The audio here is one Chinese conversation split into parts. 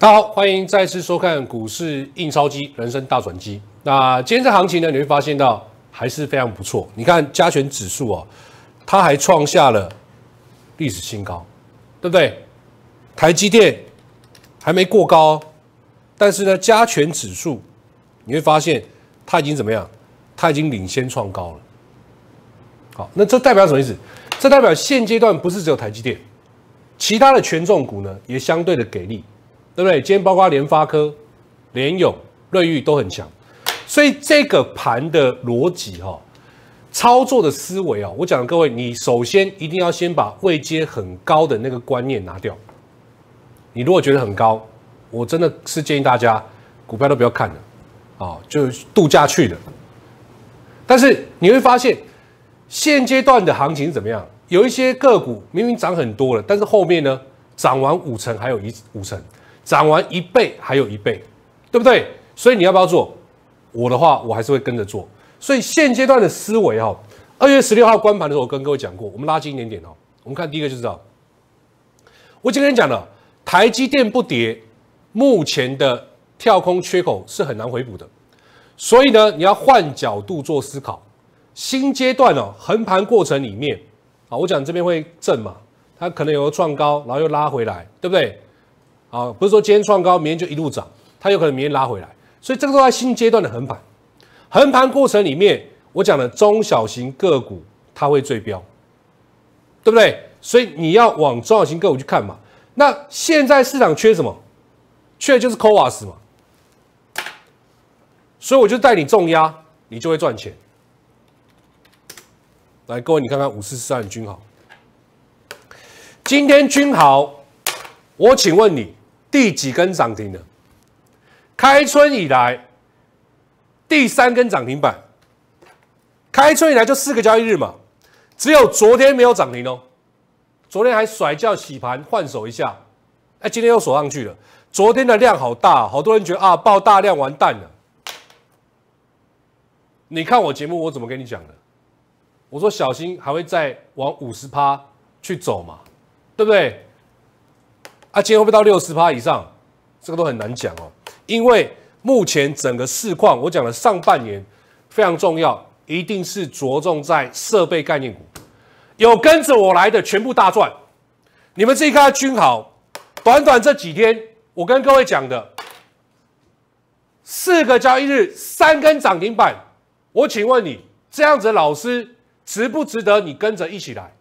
大家好，欢迎再次收看《股市印钞机，人生大转机》。那今天这行情呢，你会发现到还是非常不错。你看加权指数啊，它还创下了历史新高，对不对？台积电还没过高，但是呢，加权指数你会发现它已经怎么样？它已经领先创高了。好，那这代表什么意思？这代表现阶段不是只有台积电，其他的权重股呢也相对的给力。对不对？今天包括联发科、联咏、瑞昱都很强，所以这个盘的逻辑哈，操作的思维啊，我讲各位，你首先一定要先把位阶很高的那个观念拿掉。你如果觉得很高，我真的是建议大家股票都不要看了，哦，就度假去的。但是你会发现，现阶段的行情怎么样？有一些个股明明涨很多了，但是后面呢，涨完五成还有一五成。涨完一倍还有一倍，对不对？所以你要不要做？我的话，我还是会跟着做。所以现阶段的思维哦，二月十六号关盘的时候，我跟各位讲过，我们拉近一点点哦。我们看第一个就知道，我已经跟你讲了，台积电不跌，目前的跳空缺口是很难回补的。所以呢，你要换角度做思考。新阶段哦，横盘过程里面啊，我讲这边会震嘛，它可能有个创高，然后又拉回来，对不对？啊，不是说今天创高，明天就一路涨，它有可能明天拉回来，所以这个都在新阶段的横盘，横盘过程里面，我讲的中小型个股它会最标，对不对？所以你要往中小型个股去看嘛。那现在市场缺什么？缺的就是 o 瓦斯嘛。所以我就带你重压，你就会赚钱。来，各位，你看看五四四二的君豪，今天君豪，我请问你。第几根涨停的？开春以来第三根涨停板。开春以来就四个交易日嘛，只有昨天没有涨停哦。昨天还甩叫洗盘换手一下，哎，今天又锁上去了。昨天的量好大，好多人觉得啊，爆大量完蛋了。你看我节目，我怎么跟你讲的？我说小心还会再往五十趴去走嘛，对不对？啊，今天会不会到六十趴以上？这个都很难讲哦，因为目前整个市况，我讲了上半年非常重要，一定是着重在设备概念股。有跟着我来的全部大赚，你们自己看军豪，短短这几天，我跟各位讲的四个交易日三根涨停板，我请问你，这样子的老师值不值得你跟着一起来？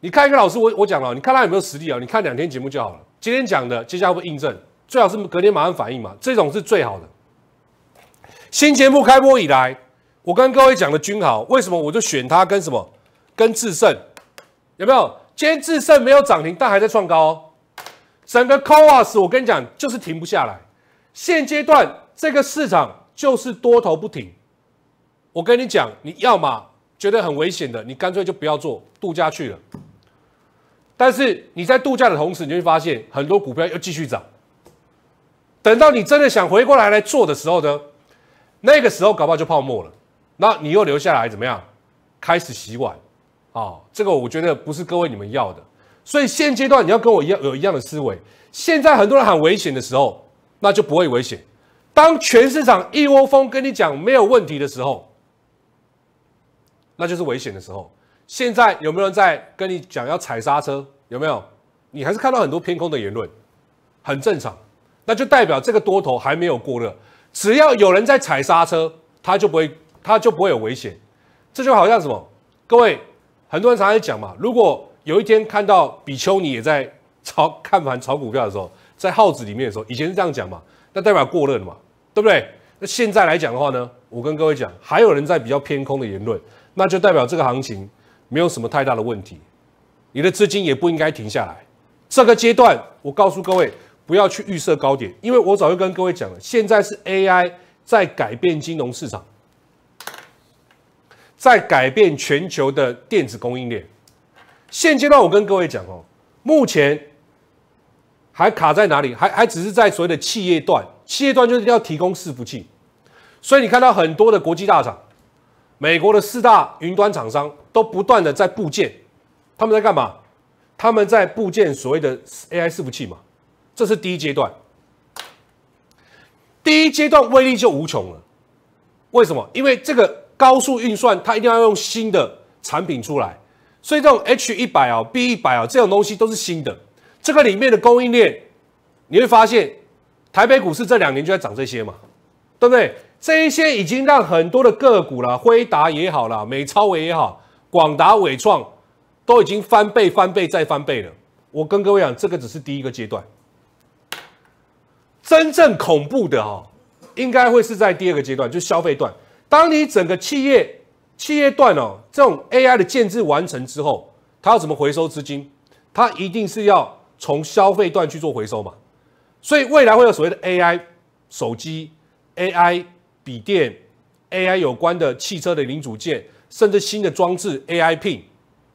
你看一个老师，我我讲了，你看他有没有实力啊？你看两天节目就好了。今天讲的，接下来会印证？最好是隔天马上反应嘛，这种是最好的。新节目开播以来，我跟各位讲的君豪，为什么我就选他跟什么？跟智胜有没有？今天智胜没有涨停，但还在创高。整个 c o a s 我跟你讲，就是停不下来。现阶段这个市场就是多头不停。我跟你讲，你要么觉得很危险的，你干脆就不要做，度假去了。但是你在度假的同时，你会发现很多股票又继续涨。等到你真的想回过来来做的时候呢，那个时候搞不好就泡沫了。那你又留下来怎么样？开始洗碗啊？这个我觉得不是各位你们要的。所以现阶段你要跟我一样有一样的思维。现在很多人喊危险的时候，那就不会危险。当全市场一窝蜂跟你讲没有问题的时候，那就是危险的时候。现在有没有人在跟你讲要踩刹车？有没有？你还是看到很多偏空的言论，很正常。那就代表这个多头还没有过热。只要有人在踩刹车，他就不会，他就不会有危险。这就好像什么？各位，很多人常常讲嘛，如果有一天看到比丘尼也在炒看盘、炒股票的时候，在号子里面的时候，以前是这样讲嘛，那代表过热了嘛，对不对？那现在来讲的话呢，我跟各位讲，还有人在比较偏空的言论，那就代表这个行情。没有什么太大的问题，你的资金也不应该停下来。这个阶段，我告诉各位，不要去预设高点，因为我早就跟各位讲了，现在是 AI 在改变金融市场，在改变全球的电子供应链。现阶段，我跟各位讲哦，目前还卡在哪里？还还只是在所谓的企业段，企业段就是要提供伺服器，所以你看到很多的国际大厂，美国的四大云端厂商。都不断的在部件，他们在干嘛？他们在部件所谓的 AI 伺服器嘛，这是第一阶段。第一阶段威力就无穷了。为什么？因为这个高速运算，它一定要用新的产品出来，所以这种 H 一百啊、B 一百啊这种东西都是新的。这个里面的供应链，你会发现，台北股市这两年就在涨这些嘛，对不对？这一些已经让很多的个股啦，辉达也好啦，美超威也好。广达、伟创都已经翻倍、翻倍再翻倍了。我跟各位讲，这个只是第一个阶段，真正恐怖的哦，应该会是在第二个阶段，就是消费段。当你整个企业、企业段哦，这种 AI 的建制完成之后，它要怎么回收资金？它一定是要从消费段去做回收嘛。所以未来会有所谓的 AI 手机、AI 笔电、AI 有关的汽车的零组件。甚至新的装置 AI Pin，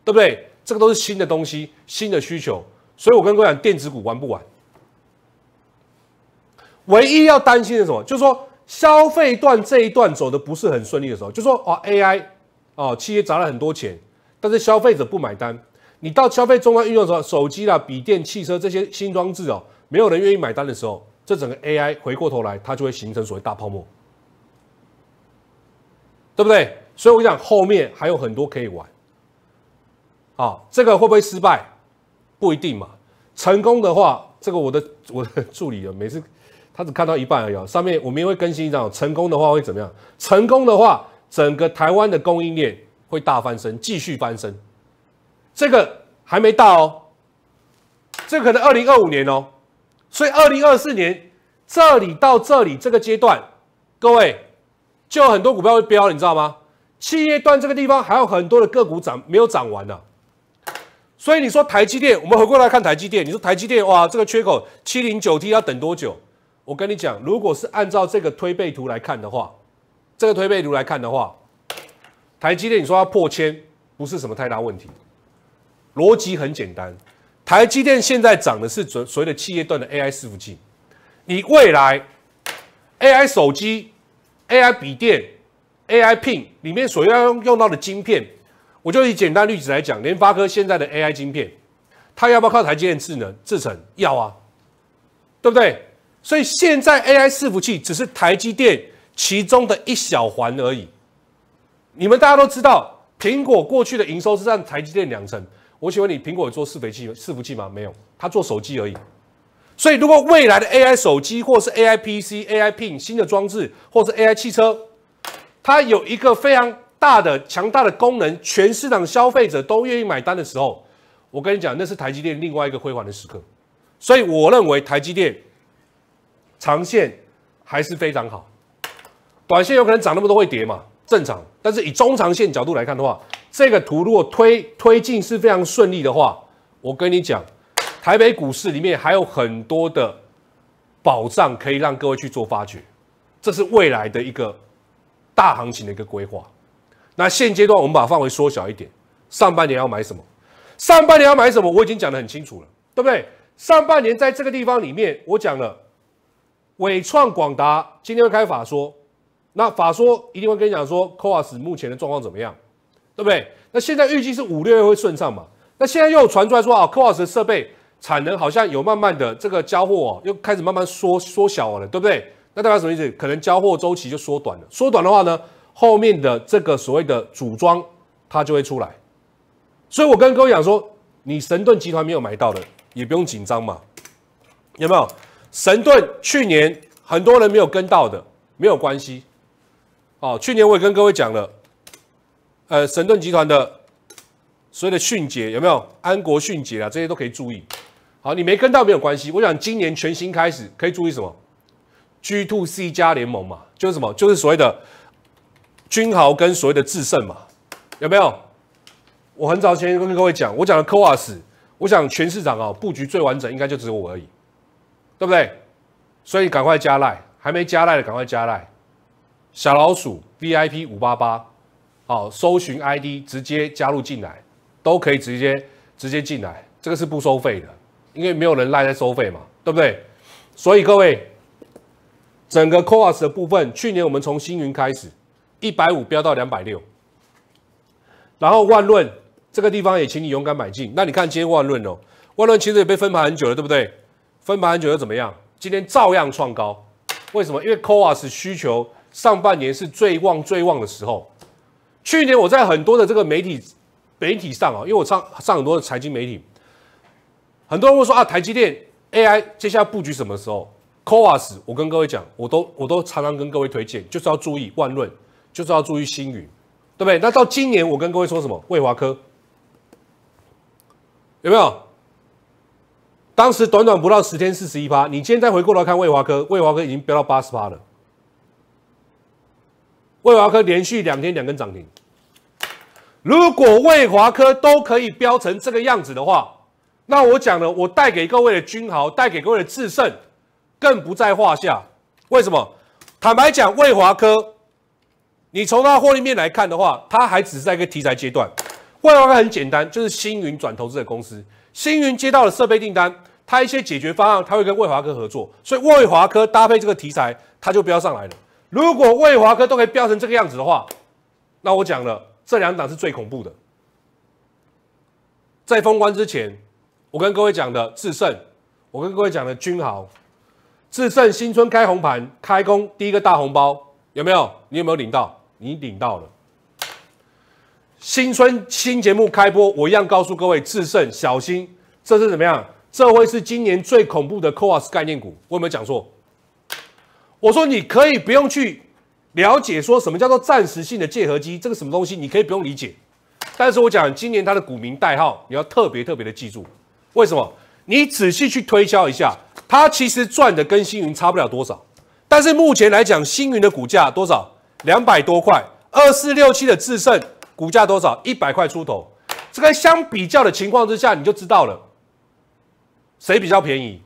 对不对？这个都是新的东西，新的需求。所以我跟各位讲电子股玩不玩？唯一要担心的什么？就是说消费段这一段走的不是很顺利的时候，就说哦 AI，哦，企业砸了很多钱，但是消费者不买单。你到消费终端运用的时候，手机啦、笔电、汽车这些新装置哦，没有人愿意买单的时候，这整个 AI 回过头来，它就会形成所谓大泡沫，对不对？所以我想，后面还有很多可以玩，啊，这个会不会失败？不一定嘛。成功的话，这个我的我的助理啊，每次他只看到一半而已。上面我们也会更新一张。成功的话会怎么样？成功的话，整个台湾的供应链会大翻身，继续翻身。这个还没到哦，这可能二零二五年哦。所以二零二四年这里到这里这个阶段，各位就很多股票会飙你知道吗？企业端这个地方还有很多的个股涨没有涨完呢，所以你说台积电，我们回过来看台积电，你说台积电哇，这个缺口七零九 T 要等多久？我跟你讲，如果是按照这个推背图来看的话，这个推背图来看的话，台积电你说要破千不是什么太大问题，逻辑很简单，台积电现在涨的是准所谓的企业端的 AI 伺服器，你未来 AI 手机、AI 笔电。AI Pin 里面所要用到的晶片，我就以简单例子来讲，联发科现在的 AI 晶片，它要不要靠台积电智能制成？要啊，对不对？所以现在 AI 伺服器只是台积电其中的一小环而已。你们大家都知道，苹果过去的营收是占台积电两成。我请问你，苹果有做伺服器、伺服器吗？没有，它做手机而已。所以如果未来的 AI 手机或是 AI PC、AI Pin 新的装置，或是 AI 汽车，它有一个非常大的、强大的功能，全市场消费者都愿意买单的时候，我跟你讲，那是台积电另外一个辉煌的时刻。所以我认为台积电长线还是非常好，短线有可能涨那么多会跌嘛，正常。但是以中长线角度来看的话，这个图如果推推进是非常顺利的话，我跟你讲，台北股市里面还有很多的宝藏可以让各位去做发掘，这是未来的一个。大行情的一个规划，那现阶段我们把范围缩小一点，上半年要买什么？上半年要买什么？我已经讲得很清楚了，对不对？上半年在这个地方里面，我讲了伟创、广达，今天会开法说，那法说一定会跟你讲说科沃斯目前的状况怎么样，对不对？那现在预计是五六月会顺畅嘛？那现在又传出来说啊，科 s 斯设备产能好像有慢慢的这个交货又开始慢慢缩缩小了，对不对？那代表什么意思？可能交货周期就缩短了。缩短的话呢，后面的这个所谓的组装它就会出来。所以我跟各位讲说，你神盾集团没有买到的，也不用紧张嘛。有没有？神盾去年很多人没有跟到的，没有关系。哦，去年我也跟各位讲了，呃，神盾集团的所谓的迅捷有没有？安国迅捷啊，这些都可以注意。好，你没跟到没有关系。我想今年全新开始，可以注意什么？G to w C 加联盟嘛，就是什么？就是所谓的君豪跟所谓的制胜嘛，有没有？我很早前跟各位讲，我讲的科瓦斯，我想全市场啊布局最完整，应该就只有我而已，对不对？所以赶快加赖，还没加赖的赶快加赖。小老鼠 VIP 五八八，好，搜寻 ID 直接加入进来，都可以直接直接进来，这个是不收费的，因为没有人赖在收费嘛，对不对？所以各位。整个 c o a s 的部分，去年我们从星云开始，一百五飙到两百六，然后万润这个地方也请你勇敢买进。那你看今天万润哦，万润其实也被分盘很久了，对不对？分盘很久又怎么样？今天照样创高，为什么？因为 c o a s 需求上半年是最旺最旺的时候。去年我在很多的这个媒体媒体上啊，因为我上上很多的财经媒体，很多人会说啊，台积电 AI 接下来布局什么时候？科瓦斯，我跟各位讲，我都我都常常跟各位推荐，就是要注意万润，就是要注意星云，对不对？那到今年，我跟各位说什么？卫华科有没有？当时短短不到十天，四十一趴。你今天再回过头看卫华科，卫华科已经飙到八十趴了。卫华科连续两天两根涨停。如果卫华科都可以飙成这个样子的话，那我讲了，我带给各位的君豪，带给各位的智胜。更不在话下，为什么？坦白讲，卫华科，你从它获利面来看的话，它还只是在一个题材阶段。卫华科很简单，就是星云转投资的公司。星云接到了设备订单，它一些解决方案，它会跟卫华科合作，所以卫华科搭配这个题材，它就飙上来了。如果卫华科都可以飙成这个样子的话，那我讲了，这两档是最恐怖的。在封关之前，我跟各位讲的智胜，我跟各位讲的君豪。致胜新春开红盘，开工第一个大红包有没有？你有没有领到？你领到了。新春新节目开播，我一样告诉各位，致胜小心，这是怎么样？这会是今年最恐怖的 COAS 概念股。我有没有讲错？我说你可以不用去了解说什么叫做暂时性的借和机这个什么东西，你可以不用理解。但是我讲今年它的股名代号，你要特别特别的记住，为什么？你仔细去推敲一下，它其实赚的跟星云差不了多少，但是目前来讲，星云的股价多少？两百多块，二四六七的智胜股价多少？一百块出头。这个相比较的情况之下，你就知道了，谁比较便宜，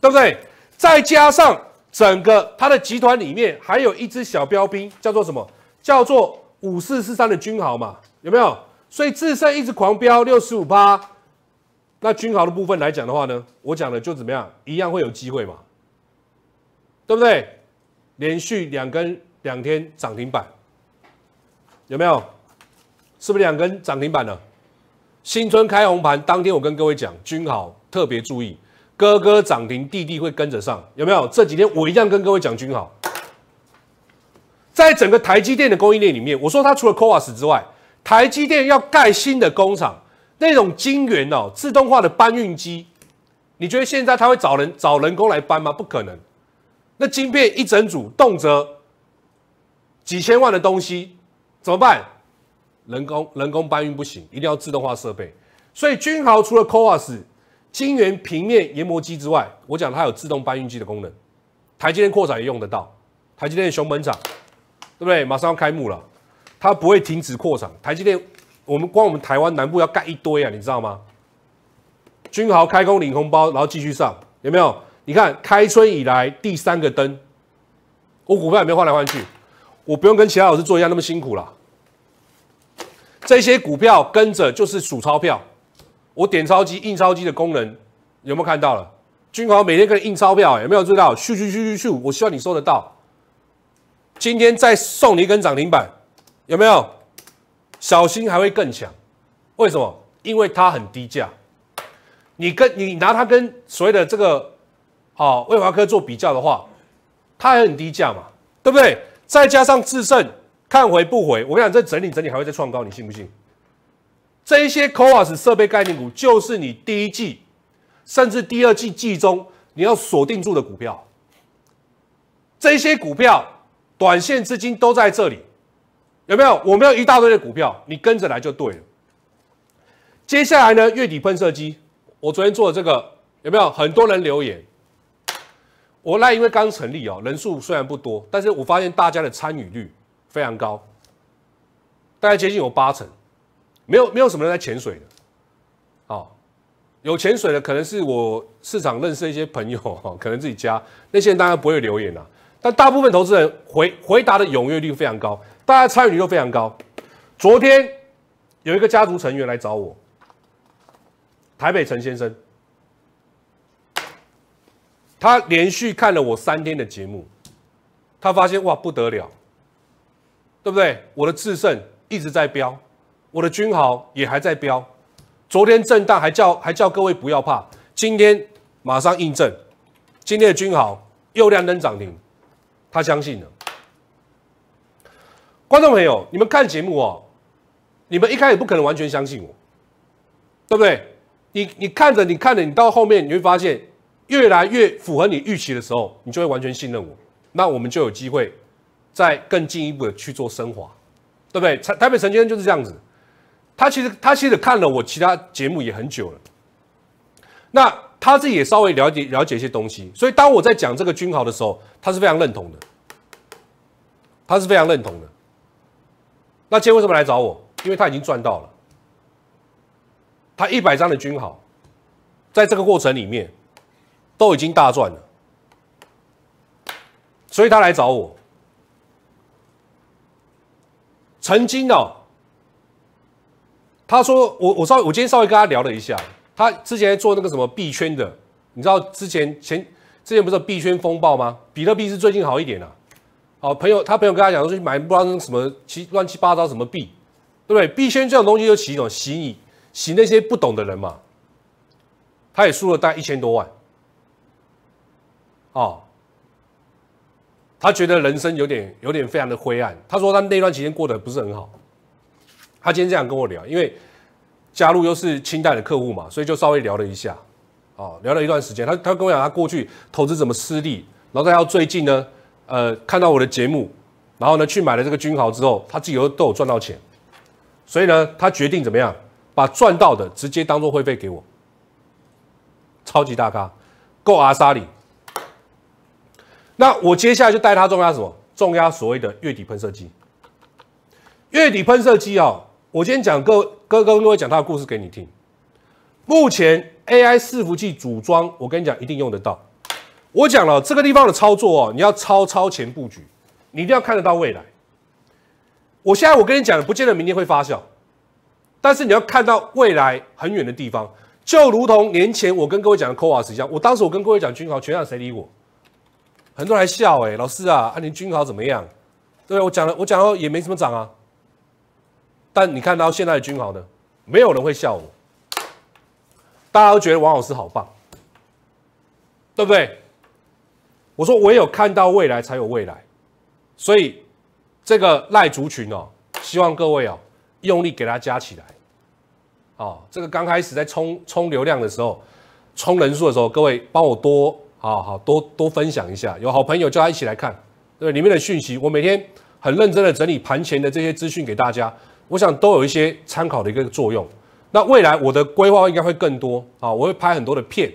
对不对？再加上整个它的集团里面还有一只小标兵，叫做什么？叫做五四四三的军豪嘛，有没有？所以智胜一直狂飙六四五八。那军豪的部分来讲的话呢，我讲的就怎么样，一样会有机会嘛，对不对？连续两根两天涨停板，有没有？是不是两根涨停板呢？新春开红盘当天，我跟各位讲，军豪特别注意，哥哥涨停，弟弟会跟着上，有没有？这几天我一样跟各位讲军豪，在整个台积电的供应链里面，我说它除了 c o s 之外，台积电要盖新的工厂。那种晶圆哦，自动化的搬运机，你觉得现在他会找人找人工来搬吗？不可能。那晶片一整组，动辄几千万的东西，怎么办？人工人工搬运不行，一定要自动化设备。所以，君豪除了 c o s 晶圆平面研磨机之外，我讲它有自动搬运机的功能，台积电扩展也用得到。台积电熊本厂，对不对？马上要开幕了，它不会停止扩厂。台积电。我们光我们台湾南部要盖一堆啊，你知道吗？君豪开工领红包，然后继续上，有没有？你看开春以来第三个灯，我股票也没换来换去，我不用跟其他老师做一样那么辛苦了。这些股票跟着就是数钞票，我点钞机、印钞机的功能有没有看到了？君豪每天跟你印钞票，有没有注意到？咻咻咻咻咻！我希望你收得到，今天再送你一根涨停板，有没有？小新还会更强，为什么？因为它很低价。你跟你拿它跟所谓的这个，啊，卫华科做比较的话，它也很低价嘛，对不对？再加上智胜看回不回，我想这整理整理，还会再创高，你信不信？这一些 o a s 设备概念股就是你第一季，甚至第二季季中你要锁定住的股票。这些股票短线资金都在这里。有没有？我们有一大堆的股票，你跟着来就对了。接下来呢？月底喷射机，我昨天做的这个，有没有很多人留言？我那因为刚成立哦，人数虽然不多，但是我发现大家的参与率非常高，大概接近有八成，没有没有什么人在潜水的。哦，有潜水的可能是我市场认识一些朋友哈，可能自己加那些人当然不会留言啦。但大部分投资人回回答的踊跃率非常高。大家参与率都非常高。昨天有一个家族成员来找我，台北陈先生，他连续看了我三天的节目，他发现哇不得了，对不对？我的智胜一直在飙，我的军豪也还在飙。昨天震荡还叫还叫各位不要怕，今天马上印证，今天的军豪又亮灯涨停，他相信了。观众朋友，你们看节目哦，你们一开始不可能完全相信我，对不对？你你看着，你看着，你到后面你会发现，越来越符合你预期的时候，你就会完全信任我。那我们就有机会再更进一步的去做升华，对不对？台台北陈先生就是这样子，他其实他其实看了我其他节目也很久了，那他自己也稍微了解了解一些东西，所以当我在讲这个军豪的时候，他是非常认同的，他是非常认同的。那今天为什么来找我？因为他已经赚到了，他一百张的军好，在这个过程里面都已经大赚了，所以他来找我。曾经哦，他说我我稍微我今天稍微跟他聊了一下，他之前做那个什么币圈的，你知道之前前之前不是币圈风暴吗？比特币是最近好一点啊。哦，朋友，他朋友跟他讲说，去买不知道什么，其乱七八糟什么币，对不对？币圈这种东西就洗一种洗你，洗那些不懂的人嘛。他也输了大概一千多万，哦，他觉得人生有点有点非常的灰暗。他说他那段期间过得不是很好。他今天这样跟我聊，因为加入又是清代的客户嘛，所以就稍微聊了一下，哦，聊了一段时间。他他跟我讲他过去投资怎么失利，然后再到最近呢。呃，看到我的节目，然后呢，去买了这个君豪之后，他自己又都有赚到钱，所以呢，他决定怎么样，把赚到的直接当做会费给我，超级大咖，够阿莎里，那我接下来就带他重压什么？重压所谓的月底喷射机，月底喷射机啊，我今天讲各哥哥都会讲他的故事给你听，目前 AI 伺服器组装，我跟你讲一定用得到。我讲了这个地方的操作哦，你要超超前布局，你一定要看得到未来。我现在我跟你讲，不见得明天会发酵，但是你要看到未来很远的地方。就如同年前我跟各位讲的科 a 斯一样，我当时我跟各位讲君豪，全场谁理我？很多人还笑哎，老师啊，啊你君豪怎么样？对我讲了，我讲了也没什么涨啊。但你看到现在的君豪呢，没有人会笑我，大家都觉得王老师好棒，对不对？我说，唯有看到未来，才有未来。所以，这个赖族群哦，希望各位哦，用力给它加起来。哦，这个刚开始在充充流量的时候，充人数的时候，各位帮我多好好多多分享一下。有好朋友叫他一起来看，对里面的讯息，我每天很认真的整理盘前的这些资讯给大家，我想都有一些参考的一个作用。那未来我的规划应该会更多啊，我会拍很多的片，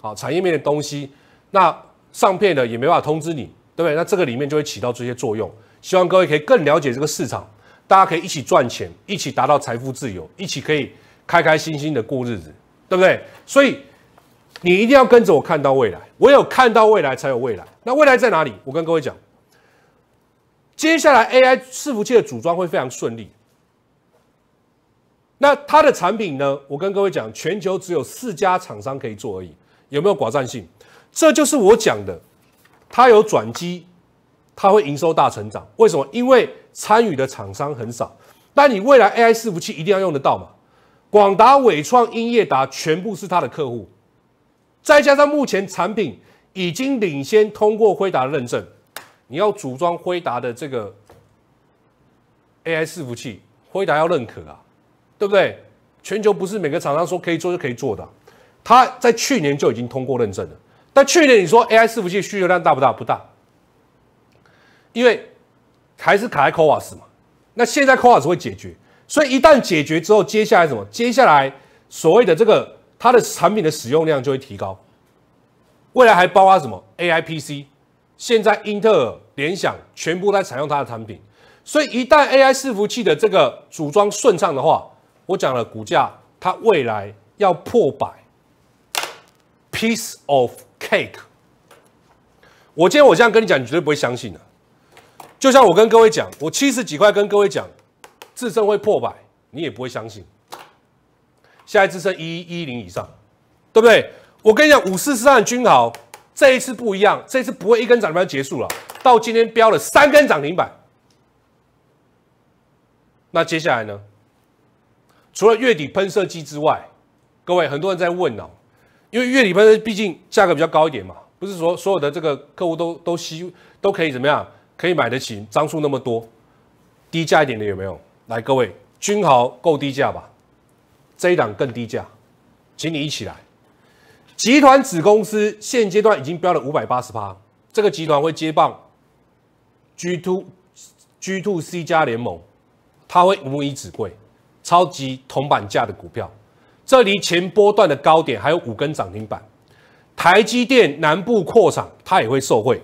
啊，产业面的东西。那上片了也没办法通知你，对不对？那这个里面就会起到这些作用。希望各位可以更了解这个市场，大家可以一起赚钱，一起达到财富自由，一起可以开开心心的过日子，对不对？所以你一定要跟着我看到未来，我有看到未来才有未来。那未来在哪里？我跟各位讲，接下来 AI 伺服器的组装会非常顺利。那它的产品呢？我跟各位讲，全球只有四家厂商可以做而已，有没有寡占性？这就是我讲的，它有转机，它会营收大成长。为什么？因为参与的厂商很少。但你未来 AI 伺服器一定要用得到嘛？广达、伟创、英业达全部是它的客户。再加上目前产品已经领先通过辉达认证，你要组装辉达的这个 AI 伺服器，辉达要认可啊，对不对？全球不是每个厂商说可以做就可以做的，它在去年就已经通过认证了。那去年你说 AI 伺服器需求量大不大？不大，因为还是卡在 c o r e s 嘛。那现在 c o r e s 会解决，所以一旦解决之后，接下来什么？接下来所谓的这个它的产品的使用量就会提高。未来还包括什么？AI PC，现在英特尔、联想全部在采用它的产品。所以一旦 AI 伺服器的这个组装顺畅的话，我讲了股价它未来要破百。piece of Take，我今天我这样跟你讲，你绝对不会相信的。就像我跟各位讲，我七十几块跟各位讲，自针会破百，你也不会相信。现在自针一一零以上，对不对？我跟你讲，五四四万均豪，这一次不一样，这次不会一根涨停板结束了，到今天标了三根涨停板。那接下来呢？除了月底喷射机之外，各位很多人在问啊。因为月底分毕竟价格比较高一点嘛，不是说所有的这个客户都都吸都可以怎么样，可以买得起张数那么多，低价一点的有没有？来各位，君豪够低价吧？这一档更低价，请你一起来。集团子公司现阶段已经标了五百八十八，这个集团会接棒 G Two G Two C 加联盟，它会母以子贵，超级铜板价的股票。这离前波段的高点还有五根涨停板，台积电南部扩厂，它也会受惠。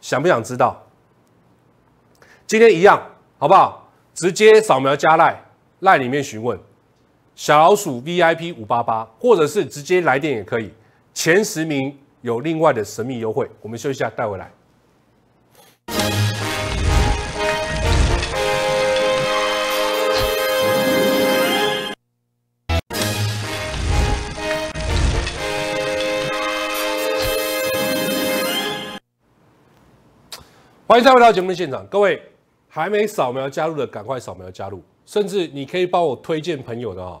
想不想知道？今天一样，好不好？直接扫描加赖赖里面询问小老鼠 VIP 五八八，或者是直接来电也可以。前十名有另外的神秘优惠。我们休息一下，带回来。欢迎再回到节目的现场，各位还没扫描加入的，赶快扫描加入。甚至你可以帮我推荐朋友的哦，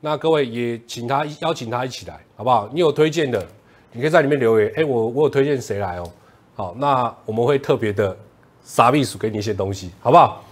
那各位也请他邀请他一起来，好不好？你有推荐的，你可以在里面留言，哎，我我有推荐谁来哦？好，那我们会特别的撒秘书给你一些东西，好不好？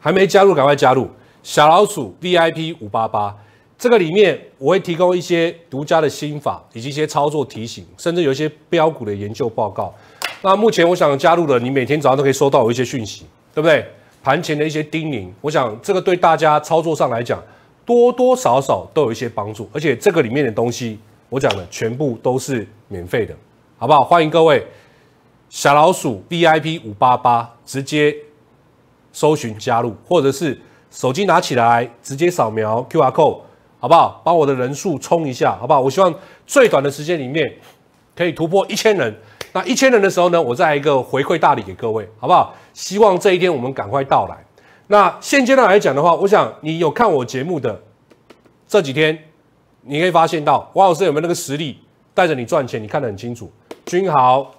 还没加入，赶快加入小老鼠 VIP 五八八，这个里面我会提供一些独家的心法，以及一些操作提醒，甚至有一些标股的研究报告。那目前我想加入的，你每天早上都可以收到一些讯息，对不对？盘前的一些叮咛，我想这个对大家操作上来讲，多多少少都有一些帮助。而且这个里面的东西，我讲的全部都是免费的，好不好？欢迎各位小老鼠 VIP 五八八直接搜寻加入，或者是手机拿起来直接扫描 QR code，好不好？帮我的人数冲一下，好不好？我希望最短的时间里面可以突破一千人。那一千人的时候呢，我再来一个回馈大礼给各位，好不好？希望这一天我们赶快到来。那现阶段来讲的话，我想你有看我节目的这几天，你可以发现到王老师有没有那个实力带着你赚钱，你看得很清楚。君豪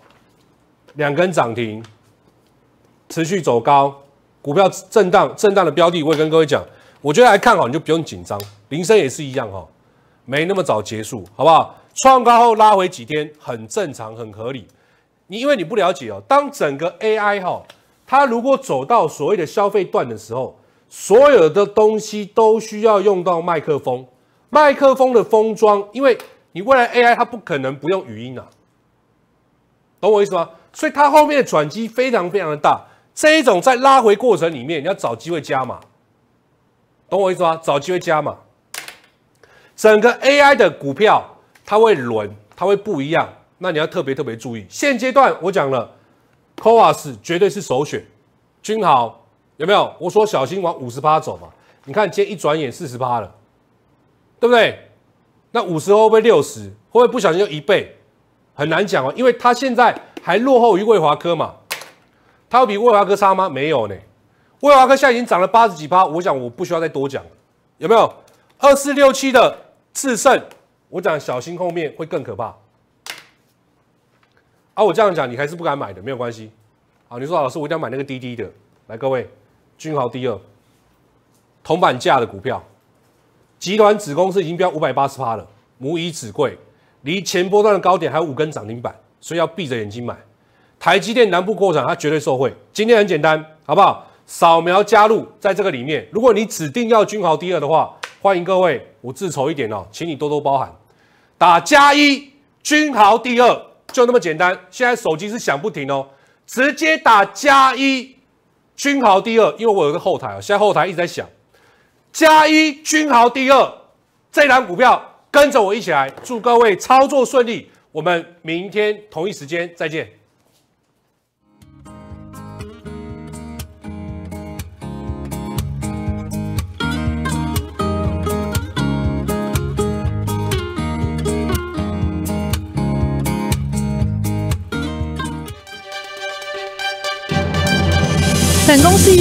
两根涨停，持续走高，股票震荡，震荡的标的我会跟各位讲，我觉得还看好，你就不用紧张。铃声也是一样哈，没那么早结束，好不好？创高后拉回几天，很正常，很合理。你因为你不了解哦，当整个 AI 哈，它如果走到所谓的消费段的时候，所有的东西都需要用到麦克风，麦克风的封装，因为你未来 AI 它不可能不用语音啊，懂我意思吗？所以它后面的转机非常非常的大，这一种在拉回过程里面，你要找机会加码，懂我意思吗？找机会加码，整个 AI 的股票它会轮，它会不一样。那你要特别特别注意，现阶段我讲了，科 a 斯绝对是首选，君豪有没有？我说小心往五十八走嘛，你看今天一转眼四十八了，对不对？那五十会不会六十，会不会不小心就一倍，很难讲哦，因为它现在还落后于卫华科嘛，它比卫华科差吗？没有呢，卫华科现在已经涨了八十几趴，我想我不需要再多讲有没有？二四六七的制胜，我讲小心后面会更可怕。啊，我这样讲你还是不敢买的，没有关系。啊，你说老师，我一定要买那个滴滴的。来，各位，君豪第二，铜板价的股票，集团子公司已经飙五百八十趴了，母以子贵，离前波段的高点还有五根涨停板，所以要闭着眼睛买。台积电南部扩展，它绝对受惠。今天很简单，好不好？扫描加入在这个里面。如果你指定要君豪第二的话，欢迎各位，我自筹一点哦，请你多多包涵。打加一，君豪第二。就那么简单，现在手机是响不停哦，直接打加一君豪第二，因为我有个后台啊，现在后台一直在响，加一君豪第二这档股票，跟着我一起来，祝各位操作顺利，我们明天同一时间再见。